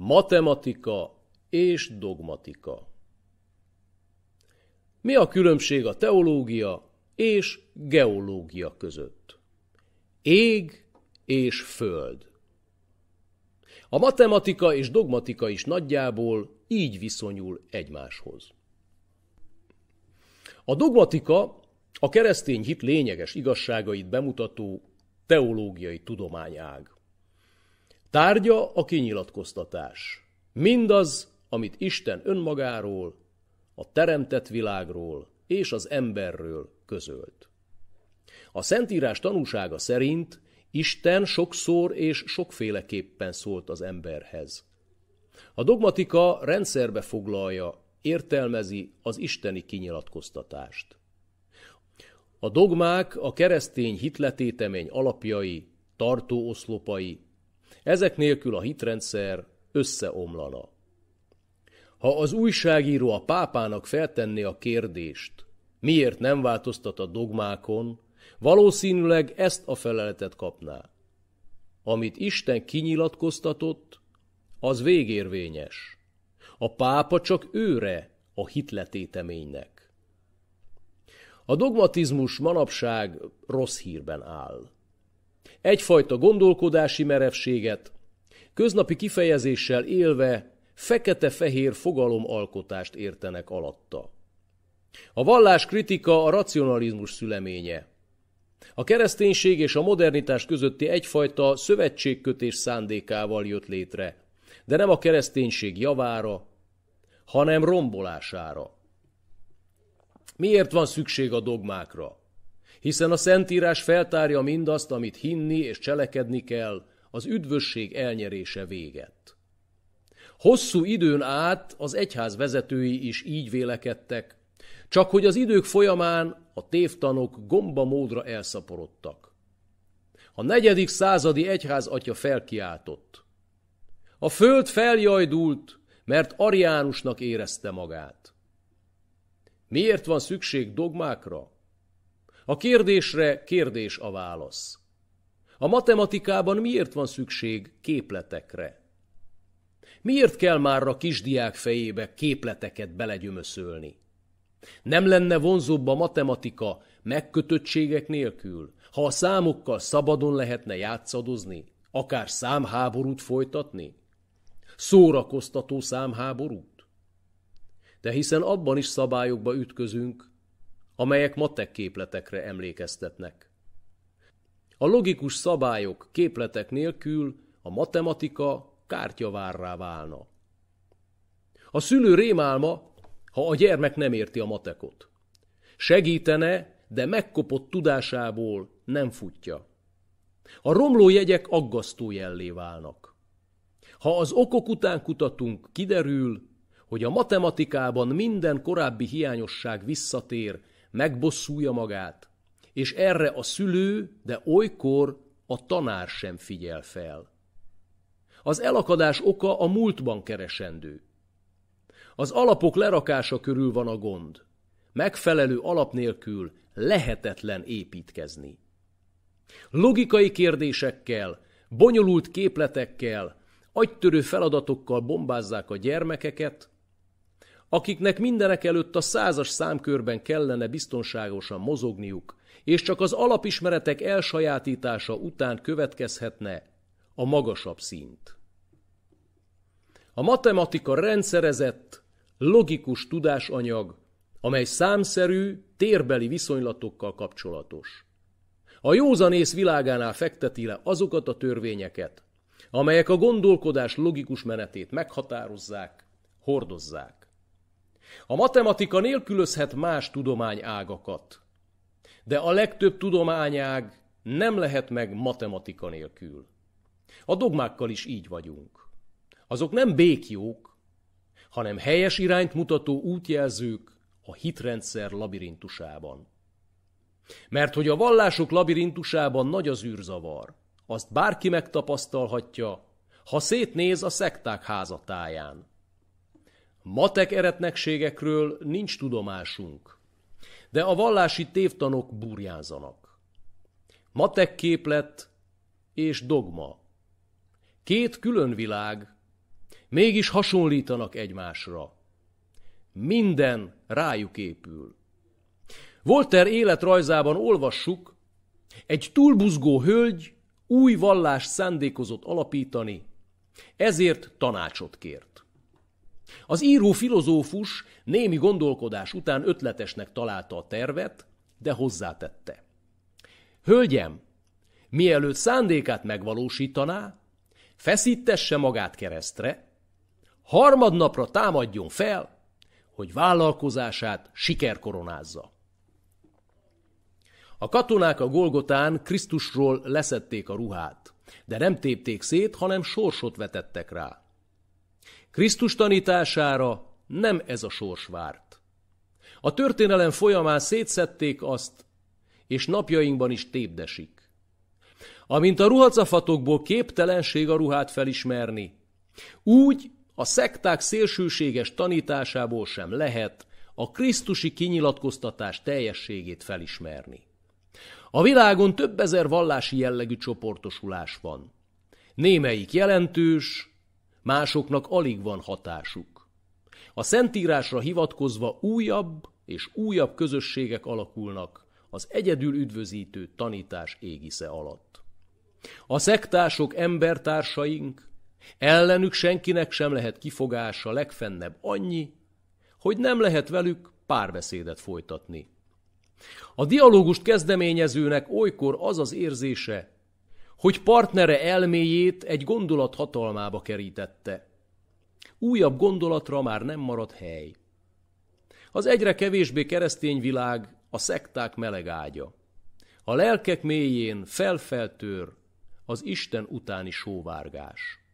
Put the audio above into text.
Matematika és dogmatika. Mi a különbség a teológia és geológia között? Ég és föld. A matematika és dogmatika is nagyjából így viszonyul egymáshoz. A dogmatika a keresztény hit lényeges igazságait bemutató teológiai tudományág. Tárgya a kinyilatkoztatás. Mindaz, amit Isten önmagáról, a teremtett világról és az emberről közölt. A Szentírás tanúsága szerint Isten sokszor és sokféleképpen szólt az emberhez. A dogmatika rendszerbe foglalja, értelmezi az isteni kinyilatkoztatást. A dogmák a keresztény hitletétemény alapjai, tartóoszlopai, ezek nélkül a hitrendszer összeomlana. Ha az újságíró a pápának feltenné a kérdést, miért nem változtat a dogmákon, valószínűleg ezt a feleletet kapná. Amit Isten kinyilatkoztatott, az végérvényes. A pápa csak őre a hitletéteménynek. A dogmatizmus manapság rossz hírben áll egyfajta gondolkodási merevséget, köznapi kifejezéssel élve fekete-fehér fogalomalkotást értenek alatta. A vallás kritika a racionalizmus szüleménye. A kereszténység és a modernitás közötti egyfajta szövetségkötés szándékával jött létre, de nem a kereszténység javára, hanem rombolására. Miért van szükség a dogmákra? hiszen a Szentírás feltárja mindazt, amit hinni és cselekedni kell, az üdvösség elnyerése véget. Hosszú időn át az egyház vezetői is így vélekedtek, csak hogy az idők folyamán a tévtanok gomba módra elszaporodtak. A negyedik századi egyház atya felkiáltott. A föld feljajdult, mert ariánusnak érezte magát. Miért van szükség dogmákra? A kérdésre kérdés a válasz. A matematikában miért van szükség képletekre? Miért kell már a kisdiák fejébe képleteket belegyömöszölni? Nem lenne vonzóbb a matematika megkötöttségek nélkül, ha a számokkal szabadon lehetne játszadozni, akár számháborút folytatni? Szórakoztató számháborút? De hiszen abban is szabályokba ütközünk, amelyek matek képletekre emlékeztetnek. A logikus szabályok képletek nélkül a matematika kártyavárrá válna. A szülő rémálma, ha a gyermek nem érti a matekot. Segítene, de megkopott tudásából nem futja. A romló jegyek aggasztó jellé válnak. Ha az okok után kutatunk, kiderül, hogy a matematikában minden korábbi hiányosság visszatér megbosszulja magát, és erre a szülő, de olykor a tanár sem figyel fel. Az elakadás oka a múltban keresendő. Az alapok lerakása körül van a gond. Megfelelő alap nélkül lehetetlen építkezni. Logikai kérdésekkel, bonyolult képletekkel, agytörő feladatokkal bombázzák a gyermekeket, akiknek mindenek előtt a százas számkörben kellene biztonságosan mozogniuk, és csak az alapismeretek elsajátítása után következhetne a magasabb szint. A matematika rendszerezett, logikus tudásanyag, amely számszerű, térbeli viszonylatokkal kapcsolatos. A józanész világánál fekteti le azokat a törvényeket, amelyek a gondolkodás logikus menetét meghatározzák, hordozzák. A matematika nélkülözhet más tudományágakat, de a legtöbb tudományág nem lehet meg matematika nélkül. A dogmákkal is így vagyunk. Azok nem békjók, hanem helyes irányt mutató útjelzők a hitrendszer labirintusában. Mert hogy a vallások labirintusában nagy az űrzavar, azt bárki megtapasztalhatja, ha szétnéz a szekták házatáján. Matek eretnekségekről nincs tudomásunk, de a vallási tévtanok burjánzanak. Matek képlet és dogma. Két külön világ, mégis hasonlítanak egymásra. Minden rájuk épül. Volter életrajzában olvassuk, egy túlbuzgó hölgy új vallást szándékozott alapítani, ezért tanácsot kért. Az író filozófus némi gondolkodás után ötletesnek találta a tervet, de hozzátette. Hölgyem, mielőtt szándékát megvalósítaná, feszítesse magát keresztre, harmadnapra támadjon fel, hogy vállalkozását sikerkoronázza. A katonák a Golgotán Krisztusról leszették a ruhát, de nem tépték szét, hanem sorsot vetettek rá. Krisztus tanítására nem ez a sors várt. A történelem folyamán szétszették azt, és napjainkban is tépdesik. Amint a ruhacafatokból képtelenség a ruhát felismerni, úgy a szekták szélsőséges tanításából sem lehet a krisztusi kinyilatkoztatás teljességét felismerni. A világon több ezer vallási jellegű csoportosulás van. Némelyik jelentős, másoknak alig van hatásuk. A Szentírásra hivatkozva újabb és újabb közösségek alakulnak az egyedül üdvözítő tanítás égisze alatt. A szektások embertársaink, ellenük senkinek sem lehet kifogása legfennebb annyi, hogy nem lehet velük párbeszédet folytatni. A dialógust kezdeményezőnek olykor az az érzése, hogy partnere elméjét egy gondolat hatalmába kerítette. Újabb gondolatra már nem maradt hely. Az egyre kevésbé keresztény világ a szekták melegágya. A lelkek mélyén felfeltör az Isten utáni sóvárgás.